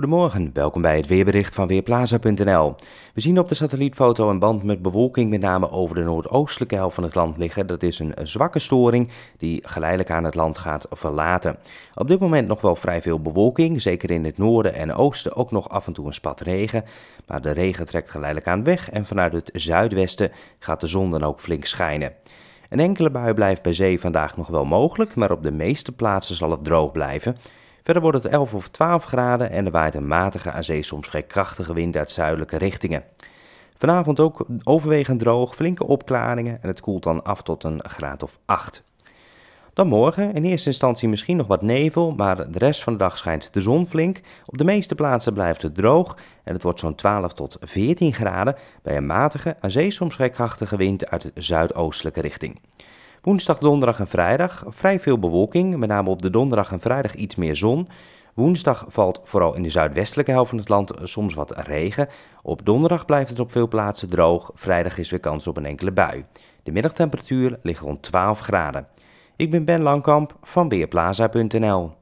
Goedemorgen, welkom bij het weerbericht van Weerplaza.nl. We zien op de satellietfoto een band met bewolking met name over de noordoostelijke helft van het land liggen. Dat is een zwakke storing die geleidelijk aan het land gaat verlaten. Op dit moment nog wel vrij veel bewolking, zeker in het noorden en oosten ook nog af en toe een spat regen. Maar de regen trekt geleidelijk aan weg en vanuit het zuidwesten gaat de zon dan ook flink schijnen. Een enkele bui blijft bij zee vandaag nog wel mogelijk, maar op de meeste plaatsen zal het droog blijven. Verder wordt het 11 of 12 graden en er waait een matige aan zee soms vrij krachtige wind uit zuidelijke richtingen. Vanavond ook overwegend droog, flinke opklaringen en het koelt dan af tot een graad of 8. Dan morgen, in eerste instantie misschien nog wat nevel, maar de rest van de dag schijnt de zon flink. Op de meeste plaatsen blijft het droog en het wordt zo'n 12 tot 14 graden bij een matige, aan zee soms vrij krachtige wind uit de zuidoostelijke richting. Woensdag, donderdag en vrijdag vrij veel bewolking, met name op de donderdag en vrijdag iets meer zon. Woensdag valt vooral in de zuidwestelijke helft van het land soms wat regen. Op donderdag blijft het op veel plaatsen droog. Vrijdag is weer kans op een enkele bui. De middagtemperatuur ligt rond 12 graden. Ik ben Ben Langkamp van Weerplaza.nl.